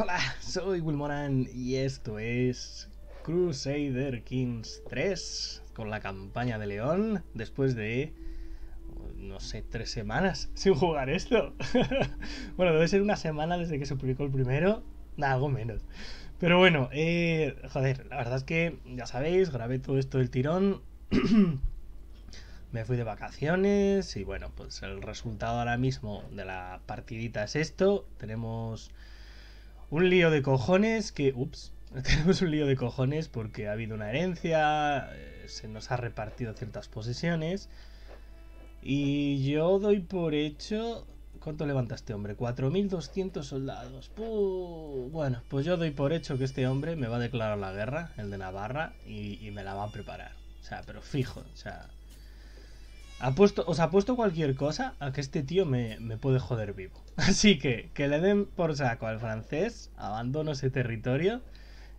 Hola, soy Moran y esto es Crusader Kings 3 con la campaña de León después de, no sé, tres semanas sin jugar esto. bueno, debe ser una semana desde que se publicó el primero, algo menos. Pero bueno, eh, joder, la verdad es que ya sabéis, grabé todo esto del tirón. me fui de vacaciones y bueno, pues el resultado ahora mismo de la partidita es esto. Tenemos un lío de cojones que... Ups, tenemos un lío de cojones porque ha habido una herencia, eh, se nos ha repartido ciertas posesiones. Y yo doy por hecho... ¿Cuánto levanta este hombre? 4.200 soldados. Bueno, pues yo doy por hecho que este hombre me va a declarar la guerra, el de Navarra, y, y me la va a preparar. O sea, pero fijo, o sea, os apuesto cualquier cosa a que este tío me, puede joder vivo. Así que que le den por saco al francés, abandono ese territorio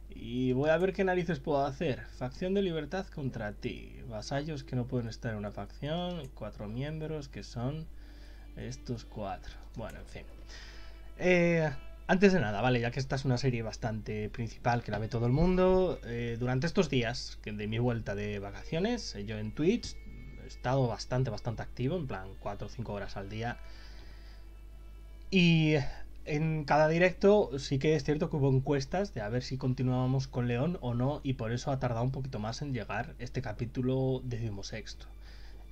y voy a ver qué narices puedo hacer. Facción de libertad contra ti. Vasallos que no pueden estar en una facción. Cuatro miembros que son estos cuatro. Bueno, en fin. Eh, antes de nada, vale, ya que esta es una serie bastante principal que la ve todo el mundo, eh, durante estos días de mi vuelta de vacaciones, yo en Twitch estado bastante, bastante activo, en plan 4 o 5 horas al día. Y en cada directo sí que es cierto que hubo encuestas de a ver si continuábamos con León o no, y por eso ha tardado un poquito más en llegar este capítulo decimosexto.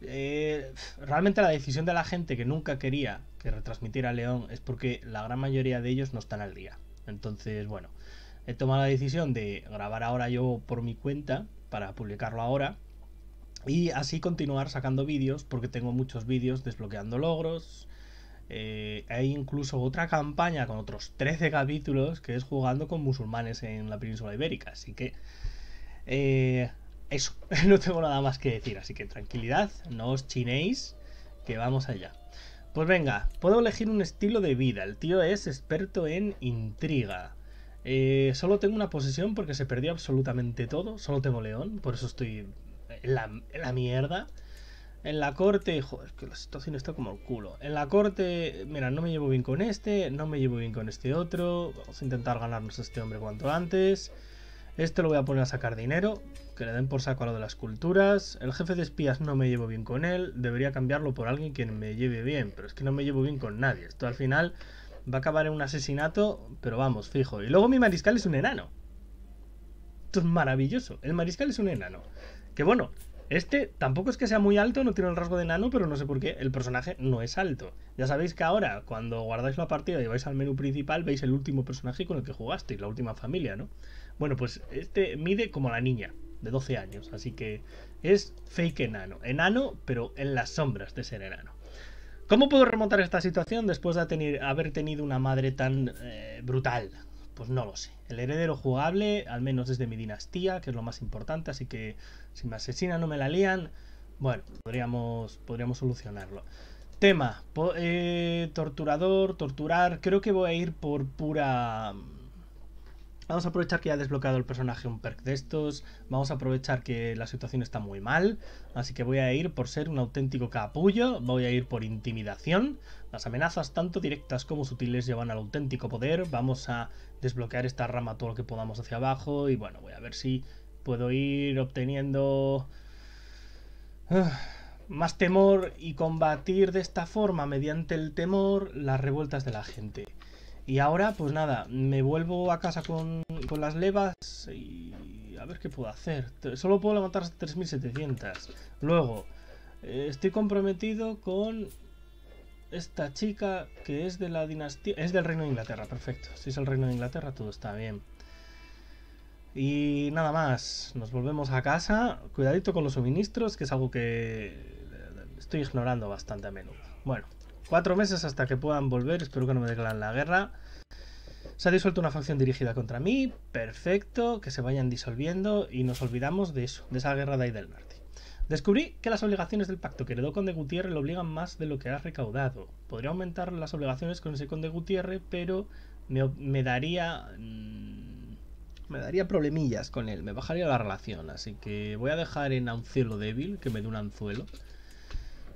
Eh, realmente la decisión de la gente que nunca quería que retransmitiera León es porque la gran mayoría de ellos no están al día. Entonces, bueno, he tomado la decisión de grabar ahora yo por mi cuenta para publicarlo ahora y así continuar sacando vídeos, porque tengo muchos vídeos desbloqueando logros. hay eh, e incluso otra campaña con otros 13 capítulos que es jugando con musulmanes en la península ibérica. Así que... Eh, eso, no tengo nada más que decir. Así que tranquilidad, no os chinéis, que vamos allá. Pues venga, puedo elegir un estilo de vida. El tío es experto en intriga. Eh, solo tengo una posesión porque se perdió absolutamente todo. Solo tengo león, por eso estoy en la, la mierda. En la corte, es que la situación está como el culo. En la corte, mira, no me llevo bien con este, no me llevo bien con este otro. Vamos a intentar ganarnos a este hombre cuanto antes. Esto lo voy a poner a sacar dinero, que le den por saco a lo de las culturas. El jefe de espías no me llevo bien con él, debería cambiarlo por alguien que me lleve bien, pero es que no me llevo bien con nadie. Esto al final va a acabar en un asesinato, pero vamos, fijo. Y luego mi mariscal es un enano. Esto es maravilloso. El mariscal es un enano. Que bueno, este tampoco es que sea muy alto, no tiene el rasgo de nano, pero no sé por qué el personaje no es alto. Ya sabéis que ahora, cuando guardáis la partida y vais al menú principal, veis el último personaje con el que jugasteis, la última familia, ¿no? Bueno, pues este mide como la niña, de 12 años, así que es fake enano. Enano, pero en las sombras de ser enano. ¿Cómo puedo remontar esta situación después de haber tenido una madre tan eh, brutal, pues no lo sé. El heredero jugable, al menos desde mi dinastía, que es lo más importante, así que si me asesinan no me la lían, bueno, podríamos, podríamos solucionarlo. Tema, eh, torturador, torturar, creo que voy a ir por pura... Vamos a aprovechar que ya ha desbloqueado el personaje un perk de estos. Vamos a aprovechar que la situación está muy mal. Así que voy a ir por ser un auténtico capullo. Voy a ir por intimidación. Las amenazas tanto directas como sutiles llevan al auténtico poder. Vamos a desbloquear esta rama todo lo que podamos hacia abajo. Y bueno, voy a ver si puedo ir obteniendo... Ah, más temor y combatir de esta forma, mediante el temor, las revueltas de la gente. Y ahora, pues nada, me vuelvo a casa con, las levas y a ver qué puedo hacer. Solo puedo levantar 3.700. Luego, eh, estoy comprometido con esta chica que es de la dinastía... Es del Reino de Inglaterra, perfecto. Si es el Reino de Inglaterra, todo está bien. Y nada más, nos volvemos a casa. Cuidadito con los suministros, que es algo que eh, estoy ignorando bastante a menudo. Bueno. Cuatro meses hasta que puedan volver, espero que no me declaren la guerra. Se ha disuelto una facción dirigida contra mí, perfecto, que se vayan disolviendo y nos olvidamos de eso, de esa guerra de ahí del norte. Descubrí que las obligaciones del pacto que heredó Conde Gutiérrez lo obligan más de lo que ha recaudado. Podría aumentar las obligaciones con ese Conde Gutiérrez, pero me, daría... Mm, me daría problemillas con él, me bajaría la relación, así que voy a dejar en anzuelo débil, que me dé un anzuelo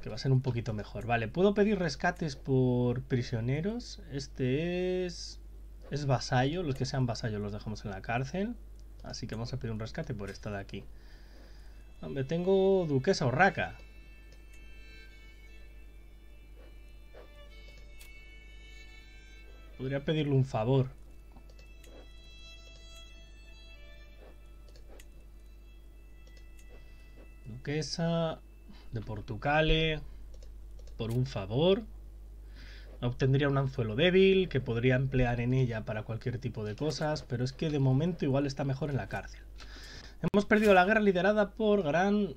que va a ser un poquito mejor. Vale, ¿puedo pedir rescates por prisioneros? Este es... Es vasallo, los que sean vasallos los dejamos en la cárcel. Así que vamos a pedir un rescate por esta de aquí. Hombre, tengo duquesa urraca. Podría pedirle un favor. Duquesa de Portucale, por un favor. Obtendría un anzuelo débil que podría emplear en ella para cualquier tipo de cosas, pero es que de momento igual está mejor en la cárcel. Hemos perdido la guerra liderada por Gran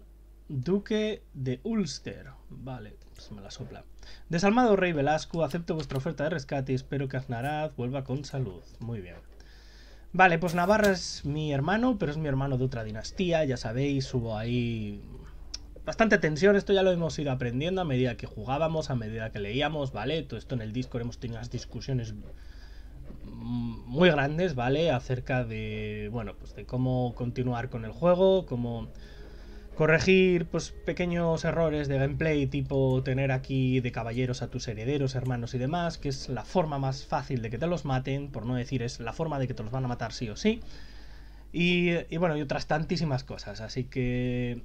Duque de Ulster. Vale, pues me la sopla. Desalmado Rey Velasco, acepto vuestra oferta de rescate y espero que Aznaraz vuelva con salud. Muy bien. Vale, pues Navarra es mi hermano, pero es mi hermano de otra dinastía, ya sabéis, hubo ahí bastante tensión, esto ya lo hemos ido aprendiendo a medida que jugábamos, a medida que leíamos, ¿vale? Todo esto en el Discord hemos tenido unas discusiones muy grandes, ¿vale? Acerca de, bueno, pues de cómo continuar con el juego, cómo corregir pues pequeños errores de gameplay tipo tener aquí de caballeros a tus herederos, hermanos y demás, que es la forma más fácil de que te los maten, por no decir es la forma de que te los van a matar sí o sí. Y, y bueno, y otras tantísimas cosas, así que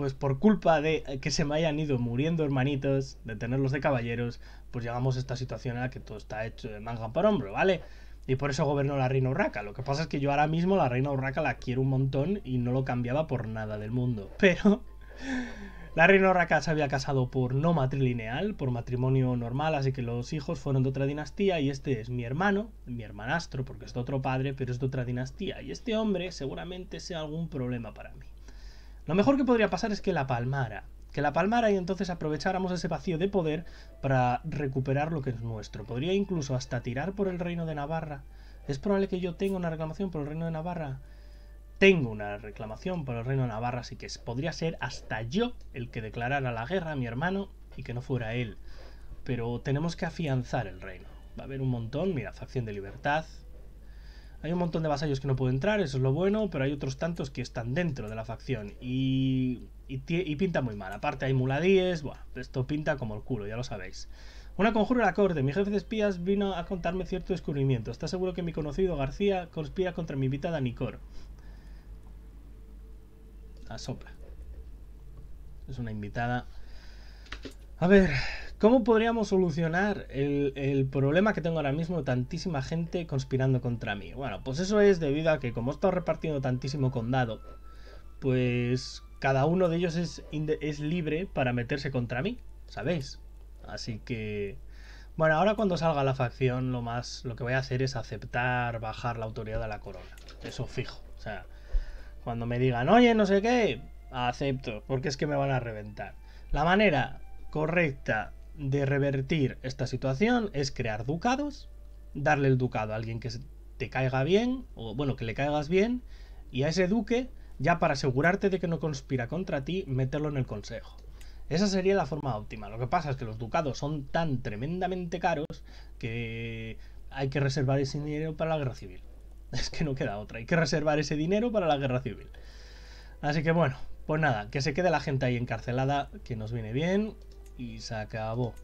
pues por culpa de eh, que se me hayan ido muriendo hermanitos, de tenerlos de caballeros, pues llegamos a esta situación en la que todo está hecho de manga por hombro, ¿vale? Y por eso gobernó la reina Urraca. Lo que pasa es que yo ahora mismo la reina Urraca la quiero un montón y no lo cambiaba por nada del mundo. Pero la reina Urraca se había casado por no matrilineal, por matrimonio normal, así que los hijos fueron de otra dinastía y este es mi hermano, mi hermanastro, porque es de otro padre, pero es de otra dinastía. Y este hombre seguramente sea algún problema para mí. Lo mejor que podría pasar es que la palmara. Que la palmara y entonces aprovecháramos ese vacío de poder para recuperar lo que es nuestro. Podría incluso hasta tirar por el reino de Navarra. Es probable que yo tenga una reclamación por el reino de Navarra. Tengo una reclamación por el reino de Navarra, así que podría ser hasta yo el que declarara la guerra a mi hermano y que no fuera él. Pero tenemos que afianzar el reino. Va a haber un montón, mira, facción de libertad, hay un montón de vasallos que no pueden entrar, eso es lo bueno, pero hay otros tantos que están dentro de la facción y, pinta muy mal. Aparte hay muladíes, bueno, esto pinta como el culo, ya lo sabéis. Una conjura de la corte. Mi jefe de espías vino a contarme cierto descubrimiento. Está seguro que mi conocido García conspira contra mi invitada Nicor. La sopla. Es una invitada. A ver, ¿Cómo podríamos solucionar el, problema que tengo ahora mismo tantísima gente conspirando contra mí? Bueno, pues eso es debido a que como he estado repartiendo tantísimo condado, pues cada uno de ellos es, es libre para meterse contra mí, ¿sabéis? Así que... Bueno, ahora cuando salga la facción, lo más lo que voy a hacer es aceptar bajar la autoridad de la corona. Eso fijo. O sea, cuando me digan, oye, no sé qué, acepto, porque es que me van a reventar. La manera correcta de revertir esta situación es crear ducados, darle el ducado a alguien que te caiga bien, o bueno, que le caigas bien, y a ese duque, ya para asegurarte de que no conspira contra ti, meterlo en el consejo. Esa sería la forma óptima. Lo que pasa es que los ducados son tan tremendamente caros que hay que reservar ese dinero para la guerra civil. Es que no queda otra. Hay que reservar ese dinero para la guerra civil. Así que bueno, pues nada, que se quede la gente ahí encarcelada, que nos viene bien y se acabó.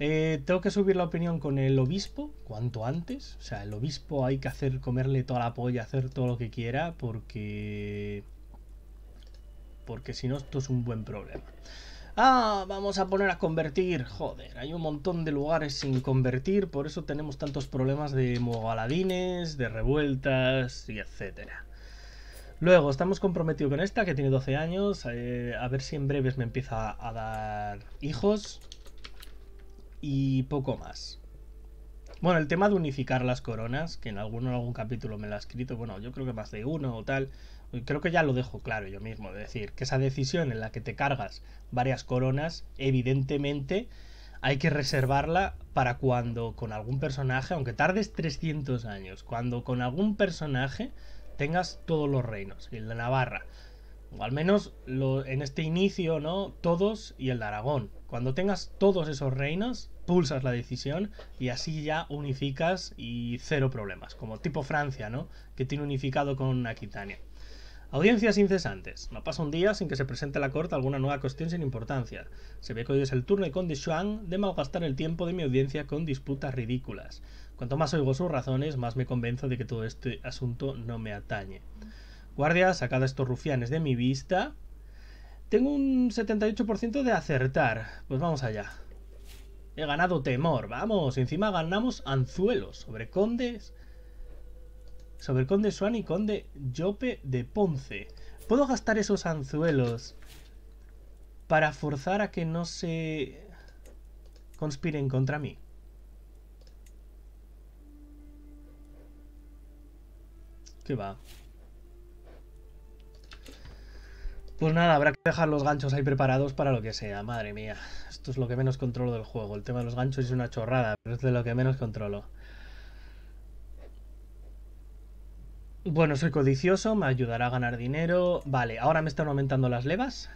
Eh, tengo que subir la opinión con el obispo cuanto antes. O sea, el obispo hay que hacer comerle toda la polla, hacer todo lo que quiera, porque. Porque si no, esto es un buen problema. Ah, vamos a poner a convertir. Joder, hay un montón de lugares sin convertir, por eso tenemos tantos problemas de mogaladines, de revueltas y etcétera. Luego, estamos comprometidos con esta que tiene 12 años. Eh, a ver si en breves me empieza a dar hijos. Y poco más. Bueno, el tema de unificar las coronas, que en alguno en algún capítulo me lo ha escrito, bueno, yo creo que más de uno o tal, creo que ya lo dejo claro yo mismo, es decir, que esa decisión en la que te cargas varias coronas, evidentemente hay que reservarla para cuando con algún personaje, aunque tardes 300 años, cuando con algún personaje tengas todos los reinos, el de Navarra, o al menos lo, en este inicio, ¿no? Todos y el de Aragón. Cuando tengas todos esos reinos, pulsas la decisión y así ya unificas y cero problemas, como tipo Francia, ¿no? Que tiene unificado con Aquitania. Audiencias incesantes. No pasa un día sin que se presente a la corte alguna nueva cuestión sin importancia. Se ve que hoy es el turno de con Shuang de malgastar el tiempo de mi audiencia con disputas ridículas. Cuanto más oigo sus razones, más me convenzo de que todo este asunto no me atañe. Guardia, sacad a estos rufianes de mi vista. Tengo un 78% de acertar. Pues vamos allá. He ganado temor, vamos. Encima ganamos anzuelos sobre condes sobre el conde Swan y conde Jope de Ponce. ¿Puedo gastar esos anzuelos para forzar a que no se conspiren contra mí? ¿Qué va? Pues nada, habrá que dejar los ganchos ahí preparados para lo que sea, madre mía. Esto es lo que menos controlo del juego. El tema de los ganchos es una chorrada, pero es de lo que menos controlo. Bueno, soy codicioso, me ayudará a ganar dinero. Vale, ahora me están aumentando las levas.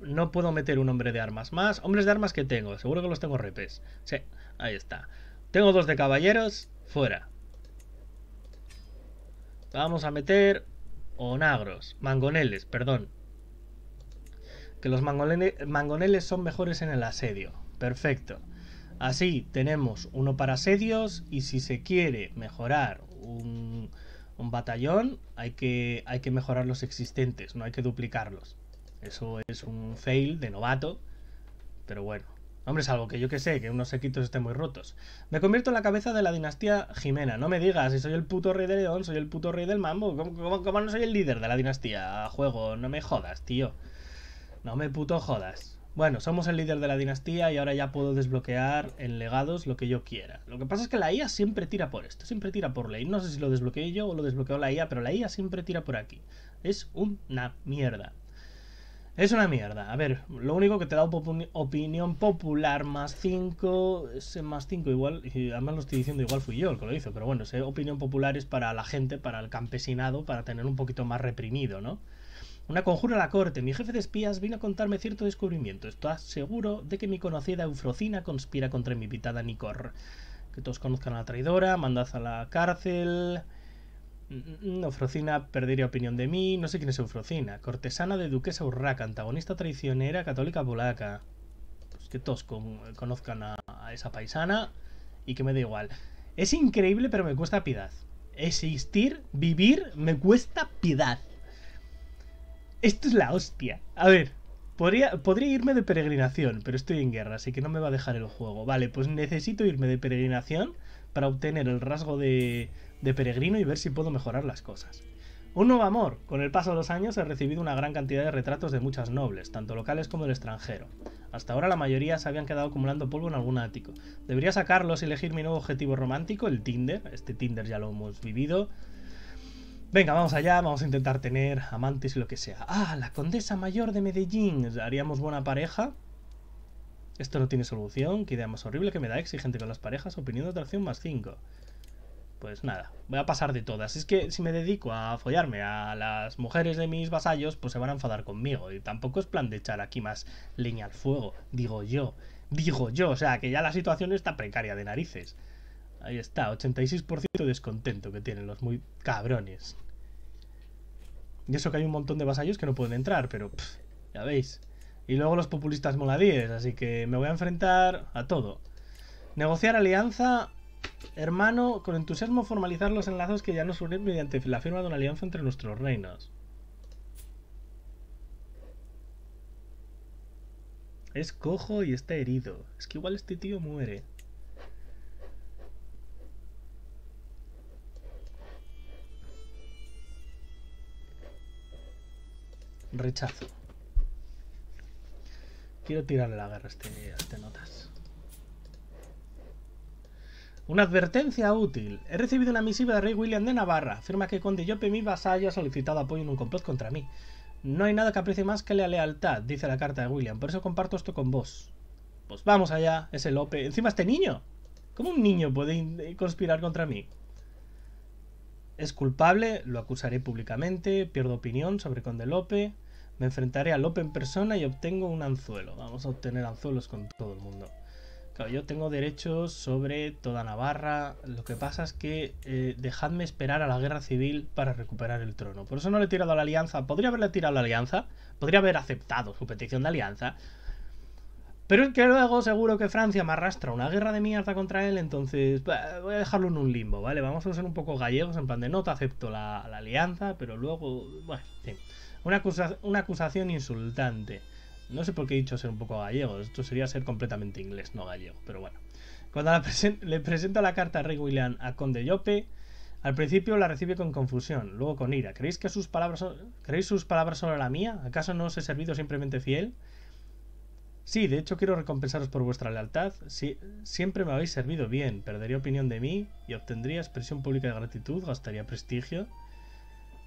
No puedo meter un hombre de armas más. Hombres de armas que tengo, seguro que los tengo repes. Sí, ahí está. Tengo dos de caballeros, fuera. Vamos a meter onagros, mangoneles, perdón. Que los mangoneles son mejores en el asedio. Perfecto. Así tenemos uno para asedios y si se quiere mejorar un, batallón hay que, hay que mejorar los existentes, no hay que duplicarlos. Eso es un fail de novato, pero bueno. Hombre, es algo que yo que sé, que unos sequitos estén muy rotos. Me convierto en la cabeza de la dinastía Jimena. No me digas, si soy el puto rey de León, soy el puto rey del mambo. ¿Cómo, cómo no soy el líder de la dinastía? Juego, no me jodas, tío. No me puto jodas bueno, somos el líder de la dinastía y ahora ya puedo desbloquear en legados lo que yo quiera. Lo que pasa es que la IA siempre tira por esto, siempre tira por ley. No sé si lo desbloqueé yo o lo desbloqueó la IA, pero la IA siempre tira por aquí. Es una mierda. Es una mierda. A ver, lo único que te da opinión popular más 5, ese más 5 igual, y además lo estoy diciendo igual fui yo el que lo hizo, pero bueno, sé opinión popular es para la gente, para el campesinado, para tener un poquito más reprimido, ¿no? Una conjura a la corte. Mi jefe de espías vino a contarme cierto descubrimiento. Estoy seguro de que mi conocida Eufrocina conspira contra mi invitada Nicor. Que todos conozcan a la traidora, mandad a la cárcel. Mm, mm, Eufrocina perdería opinión de mí. No sé quién es Eufrocina. Cortesana de Duquesa Urraca, antagonista traicionera católica polaca. Pues que todos eh, conozcan a, esa paisana y que me da igual. Es increíble, pero me cuesta piedad. Existir, vivir, me cuesta piedad. Esto es la hostia. A ver, podría, podría irme de peregrinación, pero estoy en guerra, así que no me va a dejar el juego. Vale, pues necesito irme de peregrinación para obtener el rasgo de, de peregrino y ver si puedo mejorar las cosas. Un nuevo amor. Con el paso de los años he recibido una gran cantidad de retratos de muchas nobles, tanto locales como del extranjero. Hasta ahora la mayoría se habían quedado acumulando polvo en algún ático. Debería sacarlos y elegir mi nuevo objetivo romántico, el Tinder. Este Tinder ya lo hemos vivido. Venga, vamos allá, vamos a intentar tener amantes y lo que sea. Ah, la condesa mayor de Medellín. ¿Haríamos buena pareja? Esto no tiene solución. Qué idea más horrible que me da exigente con las parejas. Opinión de atracción más 5. Pues nada, voy a pasar de todas. Es que si me dedico a follarme a las mujeres de mis vasallos, pues se van a enfadar conmigo. Y tampoco es plan de echar aquí más leña al fuego. Digo yo. Digo yo. O sea, que ya la situación está precaria de narices. Ahí está, 86% de descontento que tienen los muy cabrones. Y eso que hay un montón de vasallos que no pueden entrar, pero ya veis. Y luego los populistas moladíes, así que me voy a enfrentar a todo. Negociar alianza, hermano, con entusiasmo formalizar los enlazos que ya nos unen mediante la firma de una alianza entre nuestros reinos. Es cojo y está herido. Es que igual este tío muere. Rechazo. Quiero tirarle la guerra a este, a este notas. Una advertencia útil. He recibido una misiva de Rey William de Navarra. Afirma que Conde Yope, mi vasallo, ha solicitado apoyo en un complot contra mí. No hay nada que aprecie más que la lealtad, dice la carta de William. Por eso comparto esto con vos. Pues vamos allá, ese Lope. Encima este niño. ¿Cómo un niño puede conspirar contra mí? es culpable, lo acusaré públicamente, pierdo opinión sobre Conde Lope, me enfrentaré a Lope en persona y obtengo un anzuelo. Vamos a obtener anzuelos con todo el mundo. yo tengo derechos sobre toda Navarra. Lo que pasa es que eh, dejadme esperar a la guerra civil para recuperar el trono. Por eso no le he tirado a la alianza. Podría haberle tirado a la alianza. Podría haber aceptado su petición de alianza. Pero es que luego seguro que Francia me arrastra una guerra de mierda contra él, entonces voy a dejarlo en un limbo, ¿vale? Vamos a ser un poco gallegos, en plan de no te acepto la, alianza, pero luego, bueno, sí. Una, una acusación insultante. No sé por qué he dicho ser un poco gallego, esto sería ser completamente inglés, no gallego, pero bueno. Cuando le presento la carta a Rey William a Conde Llope, al principio la recibe con confusión, luego con ira. ¿Creéis que sus palabras, ¿creéis sus palabras son la mía? ¿Acaso no os he servido simplemente fiel? Sí, de hecho quiero recompensaros por vuestra lealtad. Si, siempre me habéis servido bien, perdería opinión de mí y obtendría expresión pública de gratitud, gastaría prestigio.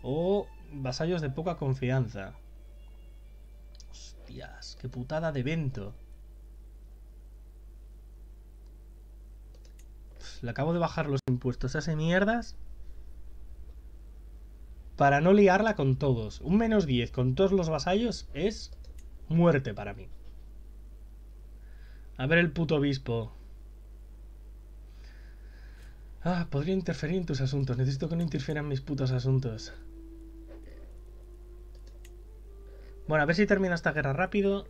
O vasallos de poca confianza. Hostias, qué putada de evento. Le acabo de bajar los impuestos a ese mierdas. Para no liarla con todos. Un menos 10 con todos los vasallos es muerte para mí. A ver el puto obispo. Ah, podría interferir en tus asuntos. Necesito que no interfieran mis putos asuntos. Bueno, a ver si termina esta guerra rápido.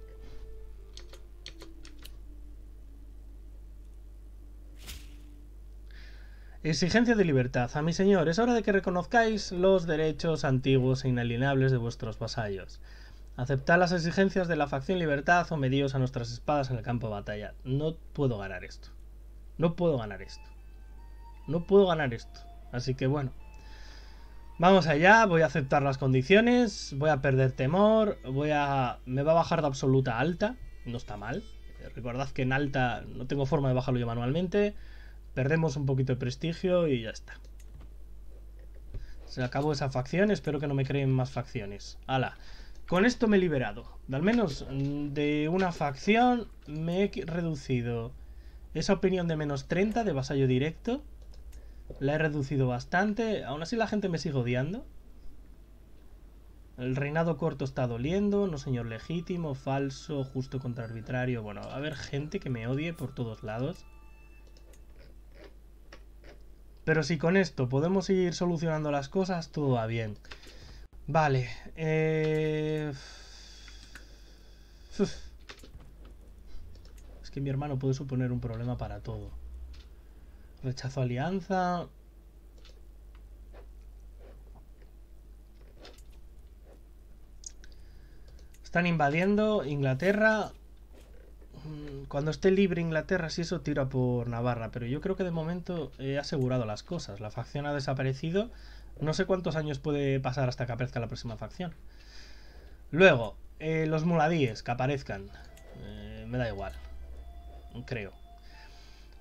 Exigencia de libertad. A mi señor, es hora de que reconozcáis los derechos antiguos e inalienables de vuestros vasallos. Aceptar las exigencias de la facción libertad o oh medios a nuestras espadas en el campo de batalla. No puedo ganar esto. No puedo ganar esto. No puedo ganar esto. Así que bueno. Vamos allá, voy a aceptar las condiciones, voy a perder temor, voy a... Me va a bajar de absoluta alta, no está mal. Recordad que en alta no tengo forma de bajarlo yo manualmente. Perdemos un poquito de prestigio y ya está. Se acabó esa facción, espero que no me creen más facciones. ¡Hala! Con esto me he liberado. al menos mm, de una facción me he reducido esa opinión de menos 30 de vasallo directo. La he reducido bastante. Aún así la gente me sigue odiando. El reinado corto está doliendo. No señor legítimo, falso, justo contra arbitrario. Bueno, a ver gente que me odie por todos lados. Pero si con esto podemos seguir solucionando las cosas, todo va bien. Vale. Eh, es que mi hermano puede suponer un problema para todo. Rechazo alianza. Están invadiendo Inglaterra. Mm, cuando esté libre Inglaterra, si eso tira por Navarra. Pero yo creo que de momento he asegurado las cosas. La facción ha desaparecido. No sé cuántos años puede pasar hasta que aparezca la próxima facción. Luego, eh, los muladíes que aparezcan. Eh, me da igual. Creo.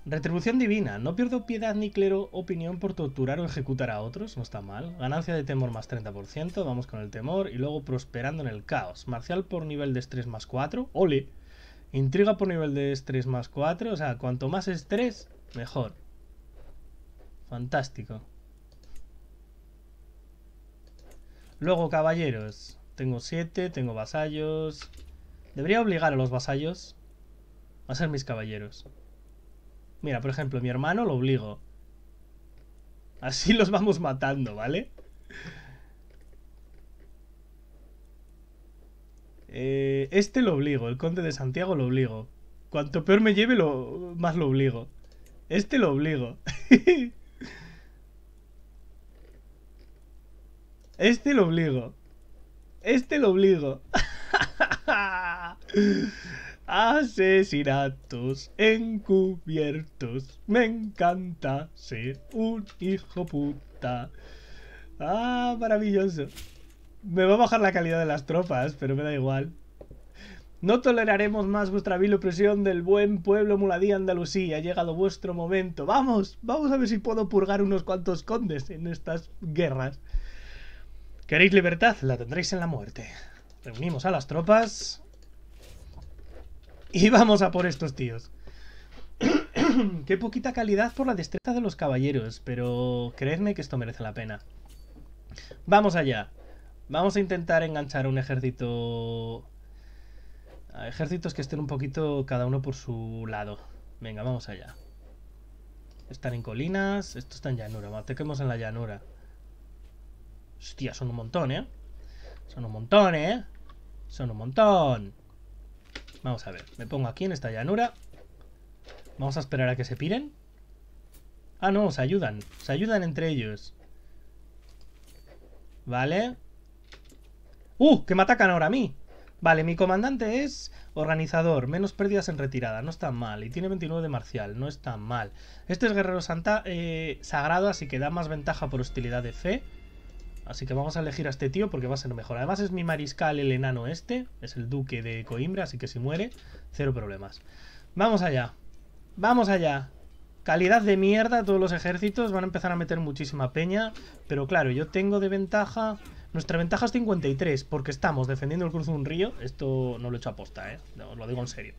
Retribución divina. No pierdo piedad ni clero opinión por torturar o ejecutar a otros. No está mal. Ganancia de temor más 30%. Vamos con el temor. Y luego prosperando en el caos. Marcial por nivel de estrés más 4. Ole. Intriga por nivel de estrés más 4. O sea, cuanto más estrés, mejor. Fantástico. Luego caballeros. Tengo siete, tengo vasallos. Debería obligar a los vasallos a ser mis caballeros. Mira, por ejemplo, mi hermano lo obligo. Así los vamos matando, ¿vale? Eh, este lo obligo, el conde de Santiago lo obligo. Cuanto peor me lleve, lo, más lo obligo. Este lo obligo. Este lo obligo. Este lo obligo. Asesinatos encubiertos. Me encanta ser un hijo puta. Ah, maravilloso. Me va a bajar la calidad de las tropas, pero me da igual. No toleraremos más vuestra vil opresión del buen pueblo muladí andalusí. Ha llegado vuestro momento. Vamos, vamos a ver si puedo purgar unos cuantos condes en estas guerras. ¿Queréis libertad? La tendréis en la muerte. Reunimos a las tropas. Y vamos a por estos tíos. Qué poquita calidad por la destreza de los caballeros, pero creedme que esto merece la pena. Vamos allá. Vamos a intentar enganchar a un ejército... A ejércitos que estén un poquito cada uno por su lado. Venga, vamos allá. Están en colinas, Esto está en llanura. Matequemos en la llanura. Hostia, son un montón, ¿eh? Son un montón, ¿eh? Son un montón. Vamos a ver, me pongo aquí en esta llanura. Vamos a esperar a que se piren. Ah, no, se ayudan. Se ayudan entre ellos. Vale. ¡Uh! Que me atacan ahora a mí. Vale, mi comandante es organizador, menos pérdidas en retirada, no está mal. Y tiene 29 de marcial, no está mal. Este es guerrero santa, eh, sagrado, así que da más ventaja por hostilidad de fe. Así que vamos a elegir a este tío porque va a ser mejor. Además es mi mariscal el enano este. Es el duque de Coimbra, así que si muere, cero problemas. Vamos allá. Vamos allá. Calidad de mierda, todos los ejércitos van a empezar a meter muchísima peña. Pero claro, yo tengo de ventaja... Nuestra ventaja es 53, porque estamos defendiendo el cruce de un río. Esto no lo he hecho aposta, ¿eh? lo digo en serio.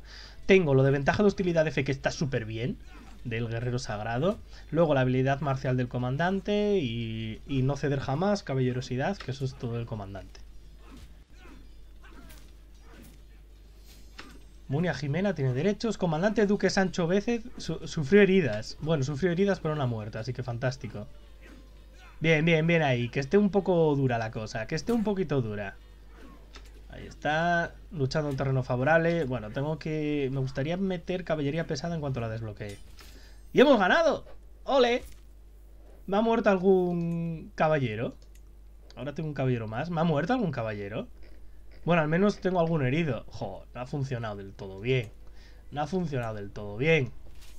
Tengo lo de ventaja de hostilidad F, que está súper bien del guerrero sagrado. Luego la habilidad marcial del comandante y, y no ceder jamás, caballerosidad, que eso es todo el comandante. Munia Jimena tiene derechos. Comandante Duque Sancho Vélez sufrió heridas. Bueno, sufrió heridas pero no ha así que fantástico. Bien, bien, bien ahí. Que esté un poco dura la cosa. Que esté un poquito dura. Ahí está. Luchando en terreno favorable. Bueno, tengo que... Me gustaría meter caballería pesada en cuanto la desbloquee. ¡Y hemos ganado! ¡Ole! ¿Me ha muerto algún caballero? Ahora tengo un caballero más. ¿Me ha muerto algún caballero? Bueno, al menos tengo algún herido. Jo, no ha funcionado del todo bien. No ha funcionado del todo bien.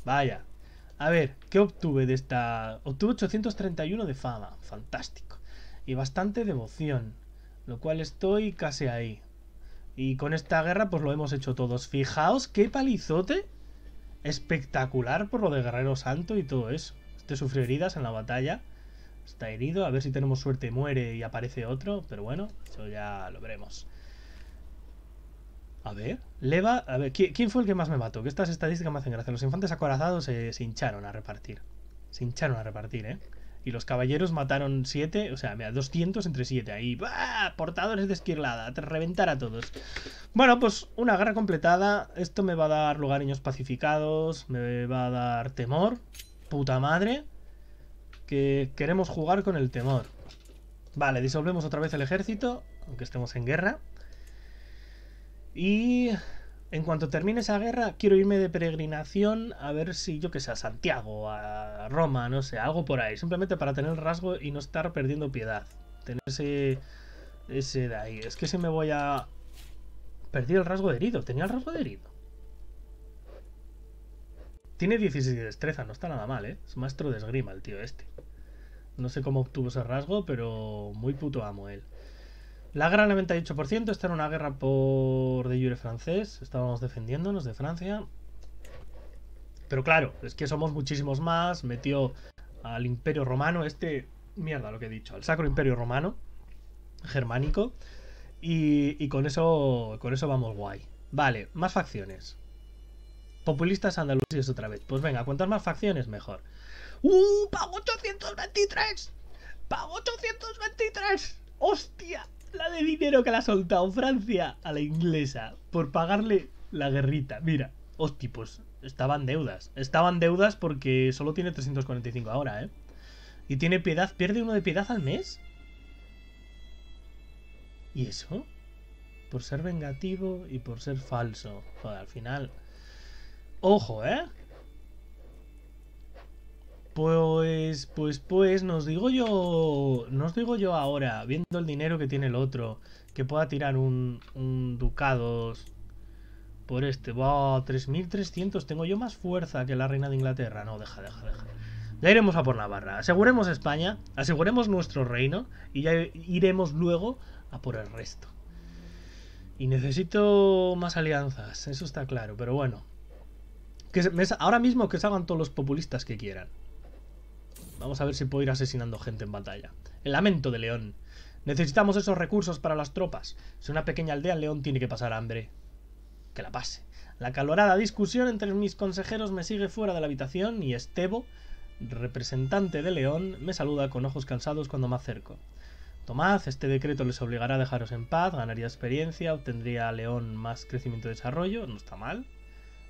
Vaya. A ver, ¿qué obtuve de esta...? Obtuve 831 de fama. Fantástico. Y bastante devoción. Lo cual estoy casi ahí. Y con esta guerra pues lo hemos hecho todos. Fijaos qué palizote espectacular por lo de Guerrero Santo y todo eso. Este sufrió heridas en la batalla. Está herido. A ver si tenemos suerte, muere y aparece otro. Pero bueno, eso ya lo veremos. A ver, Leva, a ver, ¿quién fue el que más me mató? Que estas estadísticas me hacen gracia. Los infantes acorazados se, eh, se hincharon a repartir. Se hincharon a repartir, ¿eh? y los caballeros mataron siete. o sea, mira, 200 entre 7 ahí. ¡Bah! Portadores de esquirlada, te reventar a todos. Bueno, pues una guerra completada. Esto me va a dar lugareños pacificados, me va a dar temor. Puta madre. Que queremos jugar con el temor. Vale, disolvemos otra vez el ejército, aunque estemos en guerra. Y en cuanto termine esa guerra, quiero irme de peregrinación a ver si, yo que sé, a Santiago, a Roma, no sé, algo por ahí. Simplemente para tener rasgo y no estar perdiendo piedad. Tener ese, ese de ahí. Es que si me voy a... Perdí el rasgo de herido. Tenía el rasgo de herido. Tiene 16 de destreza, no está nada mal, ¿eh? Es maestro de esgrima el tío este. No sé cómo obtuvo ese rasgo, pero muy puto amo él. La gran 98%, esta era una guerra por de jure francés, estábamos defendiéndonos de Francia. Pero claro, es que somos muchísimos más, metió al Imperio Romano, este, mierda lo que he dicho, al Sacro Imperio Romano, germánico, y, con, eso, con eso vamos guay. Vale, más facciones. Populistas andaluces otra vez. Pues venga, cuantas más facciones mejor. ¡Uh! ¡Pago 823! ¡Pago 823! ¡Hostia! la de dinero que le ha soltado Francia a la inglesa por pagarle la guerrita. Mira, os tipos, pues, estaban deudas. Estaban deudas porque solo tiene 345 ahora, ¿eh? Y tiene piedad, pierde uno de piedad al mes. ¿Y eso? Por ser vengativo y por ser falso. Joder, al final. Ojo, ¿eh? Pues, pues, pues, nos digo yo, nos digo yo ahora, viendo el dinero que tiene el otro, que pueda tirar un, un ducados por este. Va, 3.300, tengo yo más fuerza que la reina de Inglaterra. No, deja, deja, deja. Ya iremos a por Navarra, aseguremos España, aseguremos nuestro reino y ya iremos luego a por el resto. Y necesito más alianzas, eso está claro, pero bueno. Que ahora mismo que salgan todos los populistas que quieran. Vamos a ver si puedo ir asesinando gente en batalla. El lamento de León. Necesitamos esos recursos para las tropas. Si una pequeña aldea, León tiene que pasar hambre. Que la pase. La calorada discusión entre mis consejeros me sigue fuera de la habitación y Estebo, representante de León, me saluda con ojos cansados cuando me acerco. Tomad, este decreto les obligará a dejaros en paz, ganaría experiencia, obtendría a León más crecimiento y desarrollo, no está mal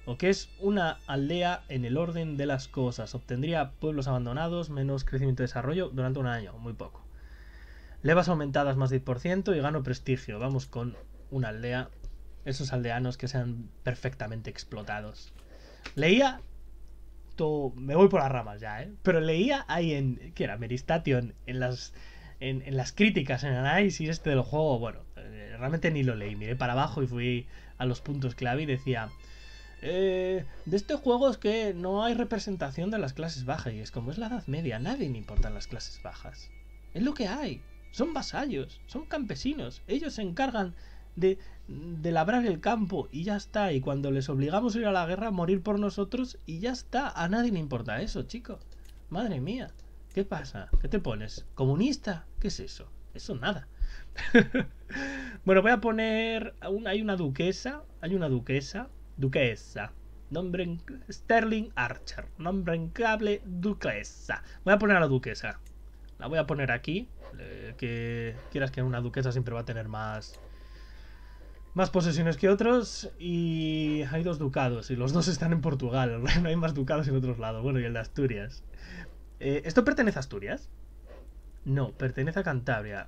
o que es una aldea en el orden de las cosas. Obtendría pueblos abandonados, menos crecimiento y desarrollo durante un año, muy poco. Levas aumentadas más 10% y gano prestigio. Vamos con una aldea. Esos aldeanos que sean perfectamente explotados. Leía. Me voy por las ramas ya, ¿eh? Pero leía ahí en. ¿Qué era? Meristation. En las. En, las críticas, en el análisis este del juego. Bueno, eh, realmente ni lo leí. Miré para abajo y fui a los puntos clave y decía. Eh, de este juego es que no hay representación de las clases bajas y es como es la Edad Media, a nadie le importan las clases bajas. Es lo que hay. Son vasallos, son campesinos. Ellos se encargan de, labrar el campo y ya está. Y cuando les obligamos a ir a la guerra, morir por nosotros y ya está. A nadie le importa eso, chico. Madre mía. ¿Qué pasa? ¿Qué te pones? ¿Comunista? ¿Qué es eso? Eso nada. bueno, voy a poner... hay una duquesa. Hay una duquesa duquesa. Nombre Sterling Archer. Nombre en duquesa. Voy a poner a la duquesa. La voy a poner aquí. que quieras que una duquesa siempre va a tener más... Más posesiones que otros y hay dos ducados y los dos están en Portugal, no hay más ducados en otros lados, bueno y el de Asturias. Eh, ¿Esto pertenece a Asturias? No, pertenece a Cantabria.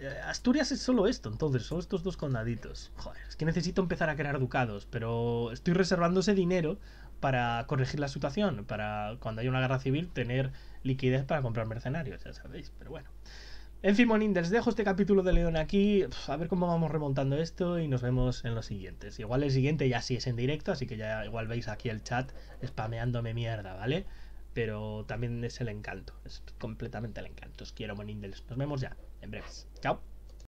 Eh, Asturias es solo esto, entonces, solo estos dos condaditos. Joder, es que necesito empezar a crear ducados, pero estoy reservándose dinero para corregir la situación, para cuando haya una guerra civil tener liquidez para comprar mercenarios, ya sabéis, pero bueno. En fin, Moninders, dejo este capítulo de León aquí, a ver cómo vamos remontando esto y nos vemos en los siguientes. Igual el siguiente ya sí es en directo, así que ya igual veis aquí el chat spameándome mierda, ¿vale? Pero también es el encanto, es completamente el encanto. Os quiero, Monindels. Nos vemos ya en breves. Chao.